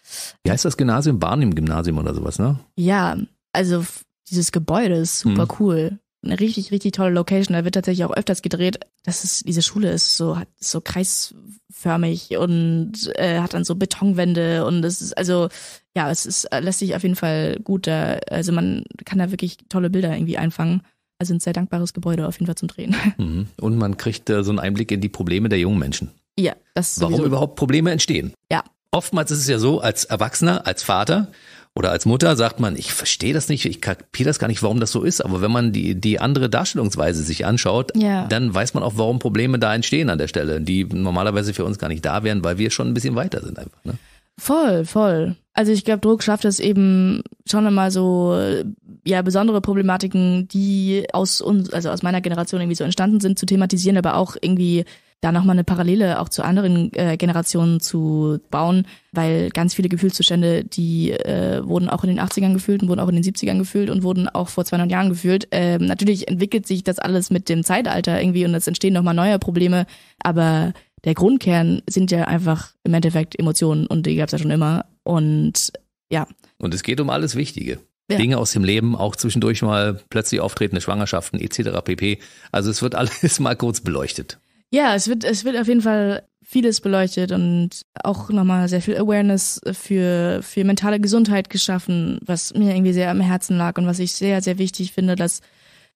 Wie heißt das Gymnasium? Barnim Gymnasium oder sowas, ne? Ja, also dieses Gebäude ist super mhm. cool. Eine richtig, richtig tolle Location. Da wird tatsächlich auch öfters gedreht. Das ist, diese Schule ist so, so kreisförmig und äh, hat dann so Betonwände und es ist, also, ja, es ist, äh, lässt sich auf jeden Fall gut da, also man kann da wirklich tolle Bilder irgendwie einfangen. Also ein sehr dankbares Gebäude auf jeden Fall zum Drehen. (laughs) Mhm. Und man kriegt äh, so einen Einblick in die Probleme der jungen Menschen. Ja, das ist Warum überhaupt Probleme entstehen? Ja. Oftmals ist es ja so, als Erwachsener, als Vater oder als Mutter sagt man, ich verstehe das nicht, ich kapiere das gar nicht, warum das so ist. Aber wenn man die, die andere Darstellungsweise sich anschaut, ja. dann weiß man auch, warum Probleme da entstehen an der Stelle, die normalerweise für uns gar nicht da wären, weil wir schon ein bisschen weiter sind einfach. Ne? Voll, voll. Also ich glaube, Druck schafft es eben schon immer so äh, ja besondere Problematiken, die aus uns, also aus meiner Generation irgendwie so entstanden sind, zu thematisieren, aber auch irgendwie da nochmal eine Parallele auch zu anderen äh, Generationen zu bauen, weil ganz viele Gefühlszustände, die äh, wurden auch in den 80ern gefühlt und wurden auch in den 70ern gefühlt und wurden auch vor 200 Jahren gefühlt. Ähm, natürlich entwickelt sich das alles mit dem Zeitalter irgendwie und es entstehen nochmal neue Probleme, aber der Grundkern sind ja einfach im Endeffekt Emotionen und die gab es ja schon immer. Und ja. Und es geht um alles Wichtige. Ja. Dinge aus dem Leben, auch zwischendurch mal plötzlich auftretende Schwangerschaften etc. pp. Also es wird (laughs) alles mal kurz beleuchtet. Ja, es wird, es wird auf jeden Fall vieles beleuchtet und auch nochmal sehr viel Awareness für, für mentale Gesundheit geschaffen, was mir irgendwie sehr am Herzen lag und was ich sehr, sehr wichtig finde, dass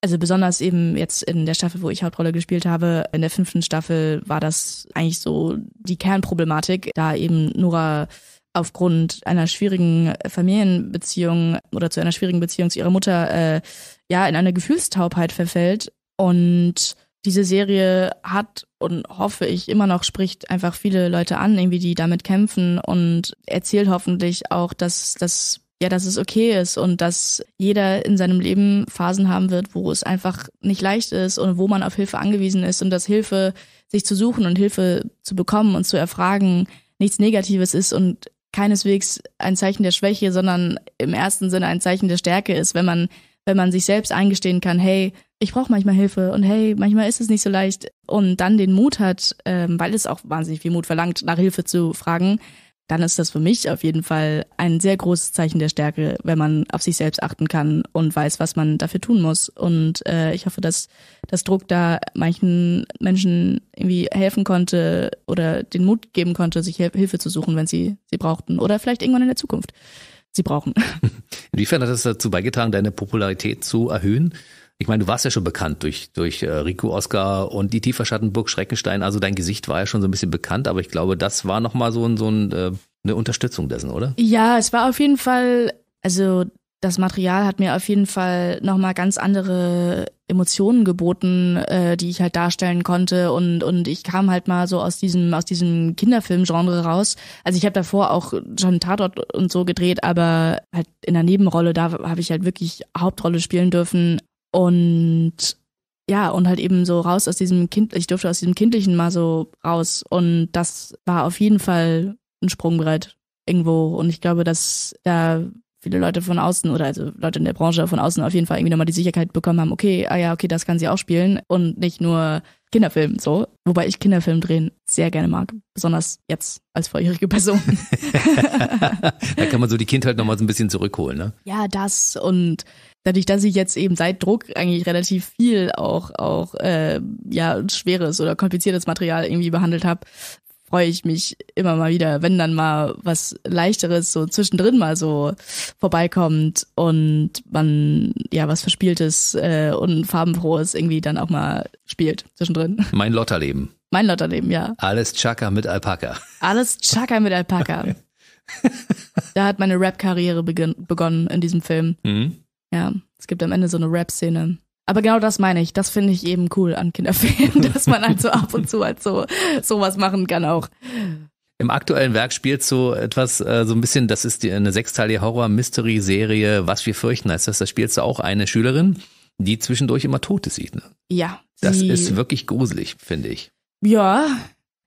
also besonders eben jetzt in der Staffel, wo ich Hauptrolle gespielt habe, in der fünften Staffel war das eigentlich so die Kernproblematik, da eben Nora aufgrund einer schwierigen Familienbeziehung oder zu einer schwierigen Beziehung zu ihrer Mutter äh, ja in eine Gefühlstaubheit verfällt. Und diese Serie hat und hoffe ich immer noch spricht einfach viele Leute an, irgendwie die damit kämpfen und erzählt hoffentlich auch, dass das ja, dass es okay ist und dass jeder in seinem Leben Phasen haben wird, wo es einfach nicht leicht ist und wo man auf Hilfe angewiesen ist und dass Hilfe sich zu suchen und Hilfe zu bekommen und zu erfragen nichts Negatives ist und keineswegs ein Zeichen der Schwäche, sondern im ersten Sinne ein Zeichen der Stärke ist, wenn man wenn man sich selbst eingestehen kann, hey, ich brauche manchmal Hilfe und hey, manchmal ist es nicht so leicht und dann den Mut hat, ähm, weil es auch wahnsinnig viel Mut verlangt, nach Hilfe zu fragen, dann ist das für mich auf jeden Fall ein sehr großes Zeichen der Stärke, wenn man auf sich selbst achten kann und weiß, was man dafür tun muss. Und äh, ich hoffe, dass das Druck da manchen Menschen irgendwie helfen konnte oder den Mut geben konnte, sich Hilfe zu suchen, wenn sie sie brauchten oder vielleicht irgendwann in der Zukunft sie brauchen. (laughs) Inwiefern hat das dazu beigetragen, deine Popularität zu erhöhen? Ich meine, du warst ja schon bekannt durch, durch äh, Rico Oscar und die Tieferschattenburg Schreckenstein. Also dein Gesicht war ja schon so ein bisschen bekannt, aber ich glaube, das war nochmal so, ein, so ein, äh, eine Unterstützung dessen, oder? Ja, es war auf jeden Fall, also das Material hat mir auf jeden Fall nochmal ganz andere Emotionen geboten, äh, die ich halt darstellen konnte und und ich kam halt mal so aus diesem aus diesem Kinderfilmgenre raus. Also ich habe davor auch schon Tatort und so gedreht, aber halt in der Nebenrolle da habe ich halt wirklich Hauptrolle spielen dürfen und ja, und halt eben so raus aus diesem Kind, ich durfte aus diesem Kindlichen mal so raus. Und das war auf jeden Fall ein Sprungbrett irgendwo. Und ich glaube, dass da viele Leute von außen oder also Leute in der Branche von außen auf jeden Fall irgendwie nochmal die Sicherheit bekommen haben, okay, ah ja, okay, das kann sie auch spielen und nicht nur Kinderfilm, so. Wobei ich Kinderfilm drehen sehr gerne mag. Besonders jetzt als vorjährige Person. (laughs) (laughs) da kann man so die Kindheit nochmal so ein bisschen zurückholen, ne? Ja, das und dadurch, dass ich jetzt eben seit Druck eigentlich relativ viel auch auch äh, ja schweres oder kompliziertes Material irgendwie behandelt habe, freue ich mich immer mal wieder, wenn dann mal was leichteres so zwischendrin mal so vorbeikommt und man ja was verspieltes äh, und farbenfrohes irgendwie dann auch mal spielt zwischendrin. (laughs) Mein Lotterleben. Mein Lotterleben, ja. Alles Chaka mit Alpaka. Alles Chaka mit Alpaka. (laughs) da hat meine Rap-Karriere begonnen in diesem Film. Mhm. Ja, es gibt am Ende so eine Rap-Szene. Aber genau das meine ich. Das finde ich eben cool an Kinderfilmen, (laughs) dass man halt so ab und zu halt so sowas machen kann auch. Im aktuellen Werk spielt so etwas, äh, so ein bisschen, das ist die, eine sechsteilige Horror-Mystery-Serie, Was wir fürchten heißt das. Da spielst du auch eine Schülerin, die zwischendurch immer Tote sieht. Ne? Ja. Das ist wirklich gruselig, finde ich. Ja,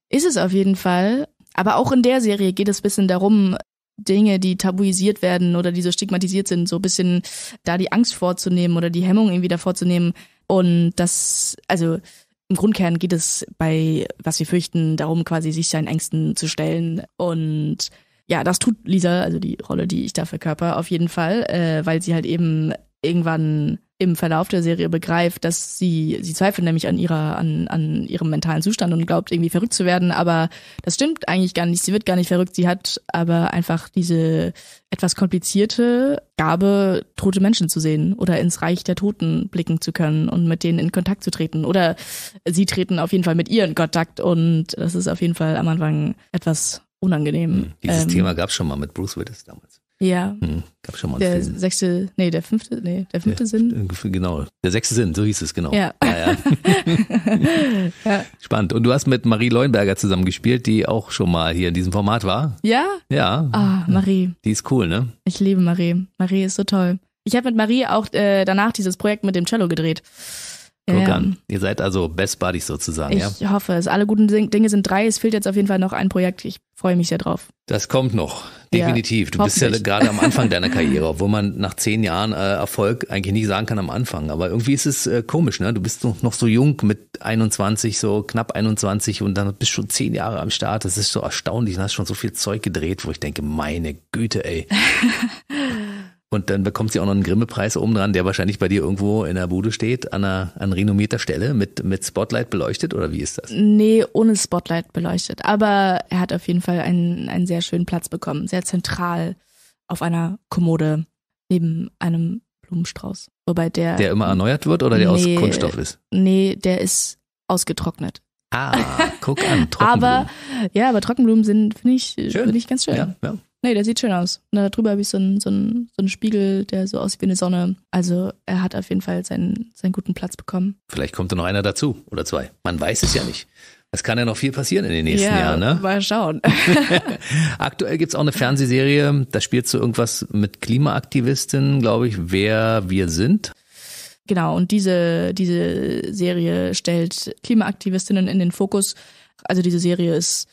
ist es auf jeden Fall. Aber auch in der Serie geht es ein bisschen darum, Dinge, die tabuisiert werden oder die so stigmatisiert sind, so bisschen da die Angst vorzunehmen oder die Hemmung irgendwie davor zu nehmen. Und das, also im Grundkern geht es bei Was wir fürchten darum, quasi sich seinen Ängsten zu stellen. Und ja, das tut Lisa, also die Rolle, die ich da verkörper, auf jeden Fall, äh, weil sie halt eben irgendwann im Verlauf der Serie begreift, dass sie, sie zweifelt nämlich an ihrer, an, an ihrem mentalen Zustand und glaubt irgendwie verrückt zu werden, aber das stimmt eigentlich gar nicht. Sie wird gar nicht verrückt. Sie hat aber einfach diese etwas komplizierte Gabe, tote Menschen zu sehen oder ins Reich der Toten blicken zu können und mit denen in Kontakt zu treten. Oder sie treten auf jeden Fall mit ihr in Kontakt und das ist auf jeden Fall am Anfang etwas unangenehm. Dieses ähm, Thema gab es schon mal mit Bruce Willis damals. Ja. Hm, gab schon mal einen der Film. sechste, nee, der fünfte, nee, der fünfte der, Sinn. Genau, der sechste Sinn, so hieß es, genau. Ja. Ja, ja. (laughs) ja. Spannend. Und du hast mit Marie Leuenberger zusammen gespielt, die auch schon mal hier in diesem Format war. Ja? Ja. Ah, Marie. Die ist cool, ne? Ich liebe Marie. Marie ist so toll. Ich habe mit Marie auch äh, danach dieses Projekt mit dem Cello gedreht. Guck ja. an. Ihr seid also Best Buddies sozusagen, ich ja? Ich hoffe es. Also alle guten Dinge sind drei. Es fehlt jetzt auf jeden Fall noch ein Projekt. Ich freue mich sehr drauf. Das kommt noch. Definitiv. Ja, du bist ja gerade am Anfang (laughs) deiner Karriere, obwohl man nach zehn Jahren äh, Erfolg eigentlich nicht sagen kann am Anfang. Aber irgendwie ist es äh, komisch, ne? Du bist noch, noch so jung mit 21, so knapp 21 und dann bist du schon zehn Jahre am Start. Das ist so erstaunlich. Du hast schon so viel Zeug gedreht, wo ich denke, meine Güte, ey. (laughs) Und dann bekommt sie auch noch einen Grimme-Preis oben dran, der wahrscheinlich bei dir irgendwo in der Bude steht, an, einer, an renommierter Stelle, mit, mit Spotlight beleuchtet oder wie ist das? Nee, ohne Spotlight beleuchtet. Aber er hat auf jeden Fall einen, einen sehr schönen Platz bekommen, sehr zentral auf einer Kommode neben einem Blumenstrauß. Wobei der. Der immer erneuert wird oder der nee, aus Kunststoff ist? Nee, der ist ausgetrocknet. Ah, guck an, (laughs) Trockenblumen. aber ja, aber Trockenblumen sind finde ich, find ich ganz schön. Ja, ja. Nee, der sieht schön aus. Und da drüber habe ich so einen, so, so einen Spiegel, der so aussieht wie eine Sonne. Also er hat auf jeden Fall seinen, seinen guten Platz bekommen. Vielleicht kommt da noch einer dazu oder zwei. Man weiß es ja nicht. Es kann ja noch viel passieren in den nächsten yeah, Jahren, ne? Mal schauen. (laughs) (laughs) Aktuell gibt es auch eine Fernsehserie, da spielst du irgendwas mit Klimaaktivistinnen, glaube ich, wer wir sind. Genau, und diese, diese Serie stellt Klimaaktivistinnen in den Fokus. Also diese Serie ist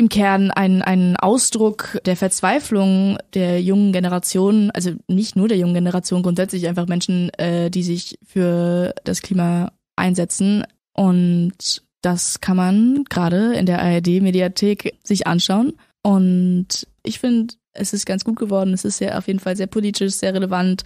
im Kern ein, ein Ausdruck der Verzweiflung der jungen Generation, also nicht nur der jungen Generation, grundsätzlich einfach Menschen, äh, die sich für das Klima einsetzen. Und das kann man gerade in der ARD-Mediathek sich anschauen. Und ich finde, es ist ganz gut geworden. Es ist ja auf jeden Fall sehr politisch, sehr relevant.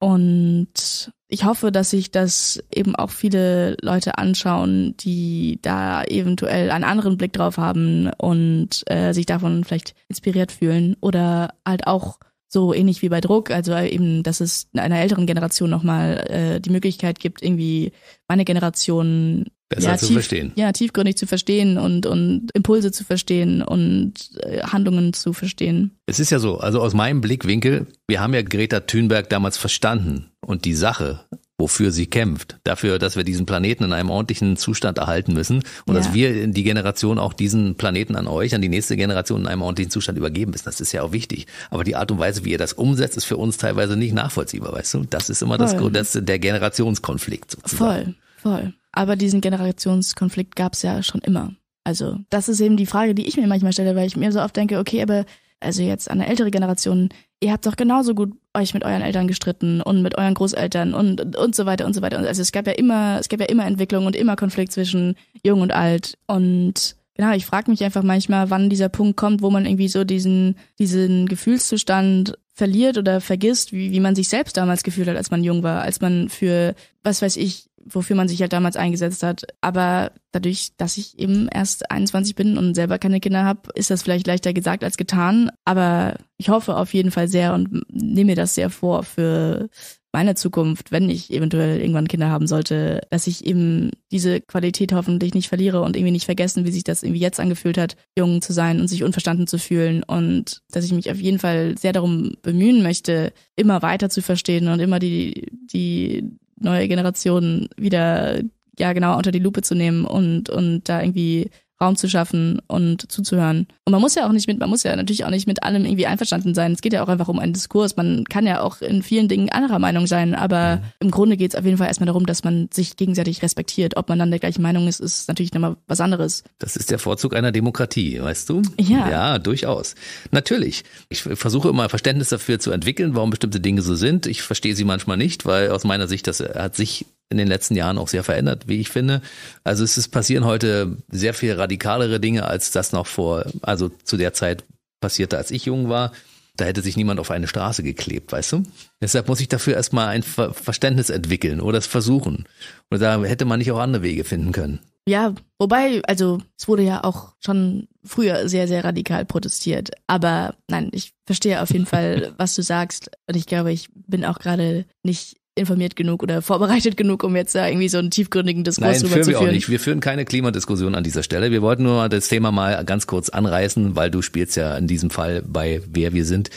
Und ich hoffe, dass sich das eben auch viele Leute anschauen, die da eventuell einen anderen Blick drauf haben und äh, sich davon vielleicht inspiriert fühlen oder halt auch so ähnlich wie bei Druck, also eben, dass es einer älteren Generation nochmal äh, die Möglichkeit gibt, irgendwie meine Generation besser ja, zu tief, verstehen. Ja, tiefgründig zu verstehen und, und Impulse zu verstehen und äh, Handlungen zu verstehen. Es ist ja so, also aus meinem Blickwinkel, wir haben ja Greta Thunberg damals verstanden und die Sache, wofür sie kämpft, dafür, dass wir diesen Planeten in einem ordentlichen Zustand erhalten müssen und ja. dass wir in die Generation auch diesen Planeten an euch, an die nächste Generation in einem ordentlichen Zustand übergeben müssen. Das ist ja auch wichtig. Aber die Art und Weise, wie ihr das umsetzt, ist für uns teilweise nicht nachvollziehbar, weißt du? Das ist immer Voll. das, das der Generationskonflikt sozusagen. Voll. Voll. Aber diesen Generationskonflikt gab es ja schon immer. Also das ist eben die Frage, die ich mir manchmal stelle, weil ich mir so oft denke, okay, aber also jetzt an eine ältere Generation, ihr habt doch genauso gut euch mit euren Eltern gestritten und mit euren Großeltern und, und, und so weiter und so weiter. Also es gab ja immer, es gab ja immer Entwicklung und immer Konflikt zwischen Jung und Alt. Und genau, ich frage mich einfach manchmal, wann dieser Punkt kommt, wo man irgendwie so diesen, diesen Gefühlszustand verliert oder vergisst, wie, wie man sich selbst damals gefühlt hat, als man jung war, als man für, was weiß ich, wofür man sich halt damals eingesetzt hat. Aber dadurch, dass ich eben erst 21 bin und selber keine Kinder habe, ist das vielleicht leichter gesagt als getan. Aber ich hoffe auf jeden Fall sehr und nehme mir das sehr vor für meine Zukunft, wenn ich eventuell irgendwann Kinder haben sollte, dass ich eben diese Qualität hoffentlich nicht verliere und irgendwie nicht vergessen, wie sich das irgendwie jetzt angefühlt hat, jung zu sein und sich unverstanden zu fühlen und dass ich mich auf jeden Fall sehr darum bemühen möchte, immer weiter zu verstehen und immer die, die neue Generationen wieder ja genau unter die Lupe zu nehmen und und da irgendwie Raum zu schaffen und zuzuhören. Und man muss ja auch nicht mit, man muss ja natürlich auch nicht mit allem irgendwie einverstanden sein. Es geht ja auch einfach um einen Diskurs. Man kann ja auch in vielen Dingen anderer Meinung sein, aber mhm. im Grunde geht es auf jeden Fall erstmal darum, dass man sich gegenseitig respektiert. Ob man dann der gleichen Meinung ist, ist natürlich nochmal was anderes. Das ist der Vorzug einer Demokratie, weißt du? Ja. Ja, durchaus. Natürlich. Ich versuche immer Verständnis dafür zu entwickeln, warum bestimmte Dinge so sind. Ich verstehe sie manchmal nicht, weil aus meiner Sicht, das hat sich in den letzten Jahren auch sehr verändert, wie ich finde. Also es ist passieren heute sehr viel radikalere Dinge, als das noch vor, also zu der Zeit passierte, als ich jung war. Da hätte sich niemand auf eine Straße geklebt, weißt du? Deshalb muss ich dafür erstmal ein Ver Verständnis entwickeln oder es versuchen. Und da hätte man nicht auch andere Wege finden können. Ja, wobei, also es wurde ja auch schon früher sehr, sehr radikal protestiert. Aber nein, ich verstehe auf jeden Fall, (laughs) was du sagst. Und ich glaube, ich bin auch gerade nicht informiert genug oder vorbereitet genug, um jetzt da irgendwie so einen tiefgründigen Diskurs Nein, führen zu führen. Wir, auch nicht. wir führen keine Klimadiskussion an dieser Stelle. Wir wollten nur das Thema mal ganz kurz anreißen, weil du spielst ja in diesem Fall bei Wer wir sind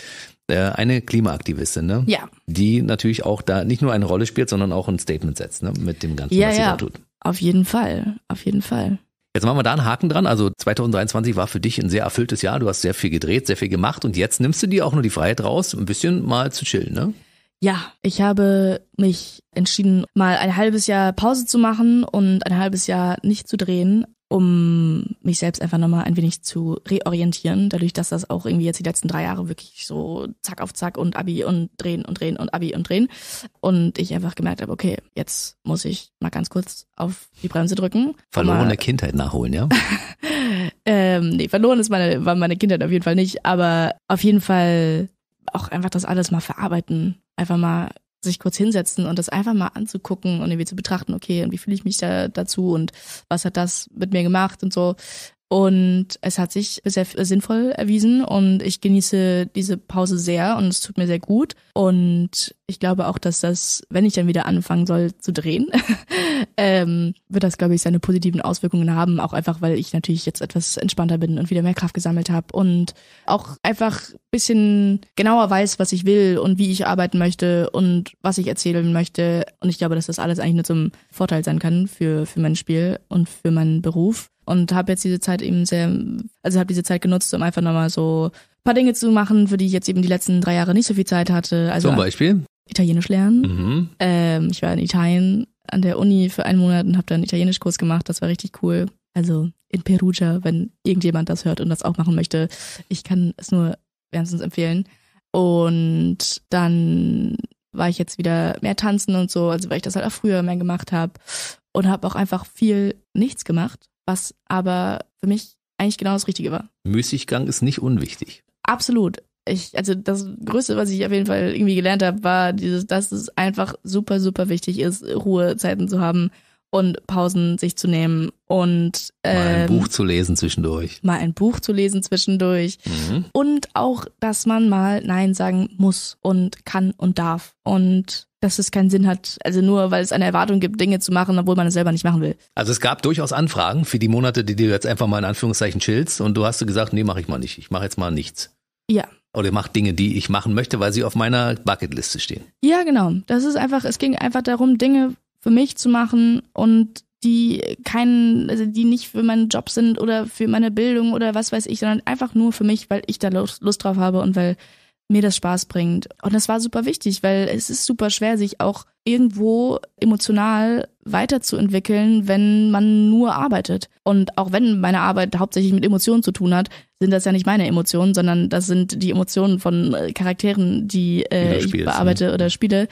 äh, eine Klimaaktivistin, ne? Ja. Die natürlich auch da nicht nur eine Rolle spielt, sondern auch ein Statement setzt, ne? Mit dem Ganzen, ja, was sie da tut. Auf jeden Fall, auf jeden Fall. Jetzt machen wir da einen Haken dran. Also 2023 war für dich ein sehr erfülltes Jahr. Du hast sehr viel gedreht, sehr viel gemacht und jetzt nimmst du dir auch nur die Freiheit raus, ein bisschen mal zu chillen, ne? Ja, ich habe mich entschieden, mal ein halbes Jahr Pause zu machen und ein halbes Jahr nicht zu drehen, um mich selbst einfach nochmal ein wenig zu reorientieren, dadurch, dass das auch irgendwie jetzt die letzten drei Jahre wirklich so zack auf zack und Abi und drehen und drehen und Abi und drehen. Und ich einfach gemerkt habe, okay, jetzt muss ich mal ganz kurz auf die Bremse drücken. Verlorene Kindheit nachholen, ja? (laughs) ähm, nee, verloren ist meine, war meine Kindheit auf jeden Fall nicht, aber auf jeden Fall auch einfach das alles mal verarbeiten einfach mal sich kurz hinsetzen und das einfach mal anzugucken und irgendwie zu betrachten, okay, und wie fühle ich mich da dazu und was hat das mit mir gemacht und so. Und es hat sich sehr sinnvoll erwiesen und ich genieße diese Pause sehr und es tut mir sehr gut. Und ich glaube auch, dass das, wenn ich dann wieder anfangen soll zu drehen, (laughs) ähm, wird das, glaube ich, seine positiven Auswirkungen haben. Auch einfach, weil ich natürlich jetzt etwas entspannter bin und wieder mehr Kraft gesammelt habe und auch einfach ein bisschen genauer weiß, was ich will und wie ich arbeiten möchte und was ich erzählen möchte. Und ich glaube, dass das alles eigentlich nur zum Vorteil sein kann für, für mein Spiel und für meinen Beruf. Und habe jetzt diese Zeit eben sehr, also habe diese Zeit genutzt, um einfach nochmal so paar Dinge zu machen, für die ich jetzt eben die letzten drei Jahre nicht so viel Zeit hatte. Also, Zum Beispiel? Italienisch lernen. Mhm. Ähm, ich war in Italien an der Uni für einen Monat und habe dann einen Italienischkurs gemacht. Das war richtig cool. Also in Perugia, wenn irgendjemand das hört und das auch machen möchte, ich kann es nur wärmstens empfehlen. Und dann war ich jetzt wieder mehr tanzen und so, also weil ich das halt auch früher mehr gemacht habe und habe auch einfach viel nichts gemacht, was aber für mich eigentlich genau das Richtige war. Müßiggang ist nicht unwichtig. Absolut ich, also das Größte, was ich auf jeden Fall irgendwie gelernt habe, war dieses, dass es einfach super, super wichtig ist, Ruhezeiten zu haben und Pausen sich zu nehmen und ähm, mal ein ähm, Buch zu lesen zwischendurch. Mal ein Buch zu lesen zwischendurch. Mhm. Und auch, dass man mal Nein sagen muss und kann und darf. Und dass es keinen Sinn hat, also nur weil es eine Erwartung gibt, Dinge zu machen, obwohl man es selber nicht machen will. Also es gab durchaus Anfragen für die Monate, die du jetzt einfach mal in Anführungszeichen chillst und du hast gesagt, nee, mache ich mal nicht. Ich mache jetzt mal nichts. Ja, oder mache Dinge, die ich machen möchte, weil sie auf meiner Bucketliste stehen. Ja, genau. Das ist einfach, es ging einfach darum, Dinge für mich zu machen und die keinen, also die nicht für meinen Job sind oder für meine Bildung oder was weiß ich, sondern einfach nur für mich, weil ich da Lust drauf habe und weil mir das Spaß bringt. Und das war super wichtig, weil es ist super schwer, sich auch irgendwo emotional weiterzuentwickeln, wenn man nur arbeitet. Und auch wenn meine Arbeit hauptsächlich mit Emotionen zu tun hat, sind das ja nicht meine Emotionen, sondern das sind die Emotionen von äh, Charakteren, die äh, ich ne? bearbeite ne? oder spiele.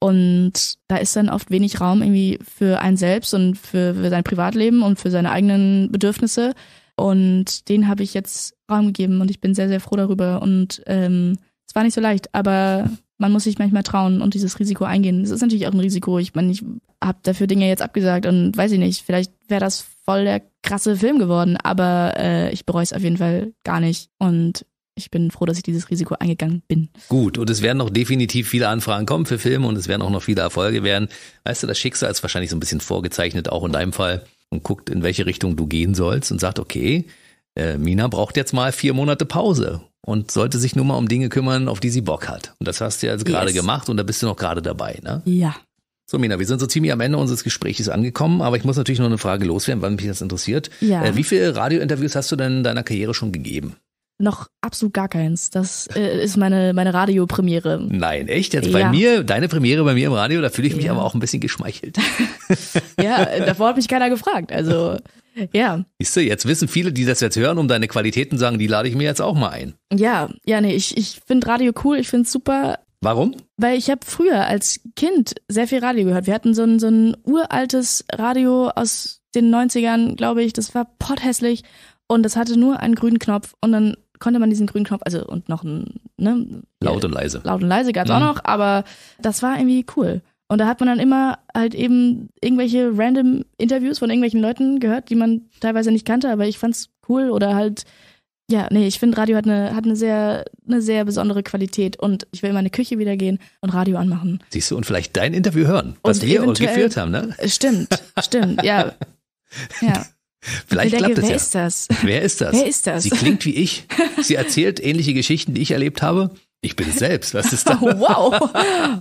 Und da ist dann oft wenig Raum irgendwie für einen selbst und für, für sein Privatleben und für seine eigenen Bedürfnisse. Und den habe ich jetzt Raum gegeben und ich bin sehr, sehr froh darüber. Und ähm, war nicht so leicht, aber man muss sich manchmal trauen und dieses Risiko eingehen. Es ist natürlich auch ein Risiko. Ich meine, ich habe dafür Dinge jetzt abgesagt und weiß ich nicht, vielleicht wäre das voll der krasse Film geworden, aber äh, ich bereue es auf jeden Fall gar nicht und ich bin froh, dass ich dieses Risiko eingegangen bin. Gut, und es werden noch definitiv viele Anfragen kommen für Filme und es werden auch noch viele Erfolge werden. Weißt du, das Schicksal ist wahrscheinlich so ein bisschen vorgezeichnet, auch in deinem Fall, und guckt, in welche Richtung du gehen sollst und sagt, okay, äh, Mina braucht jetzt mal vier Monate Pause und sollte sich nur mal um Dinge kümmern, auf die sie Bock hat. Und das hast du ja jetzt yes. gerade gemacht und da bist du noch gerade dabei, ne? Ja. So, Mina, wir sind so ziemlich am Ende unseres Gesprächs angekommen, aber ich muss natürlich noch eine Frage loswerden, weil mich das interessiert. Ja. Äh, wie viele Radiointerviews hast du denn in deiner Karriere schon gegeben? Noch absolut gar keins. Das äh, ist meine, meine Radiopremiere. Nein, echt? Jetzt ja. bei mir, deine Premiere bei mir im Radio, da fühle ich mich ja. aber auch ein bisschen geschmeichelt. (laughs) ja, äh, davor hat mich keiner gefragt. Also (laughs) Ja. Siehst du, jetzt wissen viele, die das jetzt hören, um deine Qualitäten sagen, die lade ich mir jetzt auch mal ein. Ja, ja, nee, ich, ich finde Radio cool, ich finde es super. Warum? Weil ich habe früher als Kind sehr viel Radio gehört. Wir hatten so ein, so ein uraltes Radio aus den 90ern, glaube ich. Das war potthässlich und das hatte nur einen grünen Knopf und dann konnte man diesen grünen Knopf, also und noch ein, ne? Laut und leise. Laut und leise gab es auch mhm. noch, aber das war irgendwie cool. Und da hat man dann immer halt eben irgendwelche random Interviews von irgendwelchen Leuten gehört, die man teilweise nicht kannte, aber ich fand's cool oder halt, ja, nee, ich finde Radio hat eine, hat eine sehr, eine sehr besondere Qualität und ich will in meine Küche wieder gehen und Radio anmachen. Siehst du, und vielleicht dein Interview hören, was und wir geführt haben, ne? Äh, stimmt, stimmt, ja. (laughs) Ja. Vielleicht denke, es wer ja. Ist das? Wer ist das? Wer ist das? Sie klingt wie ich. Sie erzählt ähnliche Geschichten, die ich erlebt habe. Ich bin es selbst. Was ist das? (laughs) wow.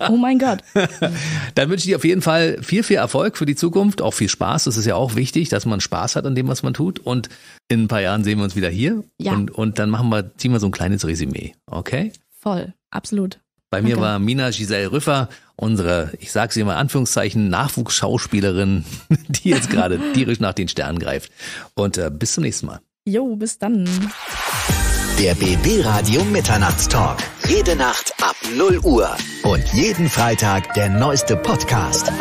Oh mein Gott. (laughs) Dann wünsche ich dir auf jeden Fall viel, viel Erfolg für die Zukunft, auch viel Spaß. Das ist ja auch wichtig, dass man Spaß hat an dem, was man tut. Und in ein paar Jahren sehen wir uns wieder hier. Ja. Und, und dann machen wir, ziehen wir so ein kleines Resümee. Okay? Voll. Absolut. Bei mir okay. war Mina Giselle Rüffer, unsere, ich sage sie mal Anführungszeichen, Nachwuchsschauspielerin, (laughs) die jetzt gerade tierisch nach den Sternen greift. Und äh, bis zum nächsten Mal. Jo, bis dann. Der BB Radio Mitternachtstalk jede Nacht ab 0 Uhr und jeden Freitag der neueste Podcast.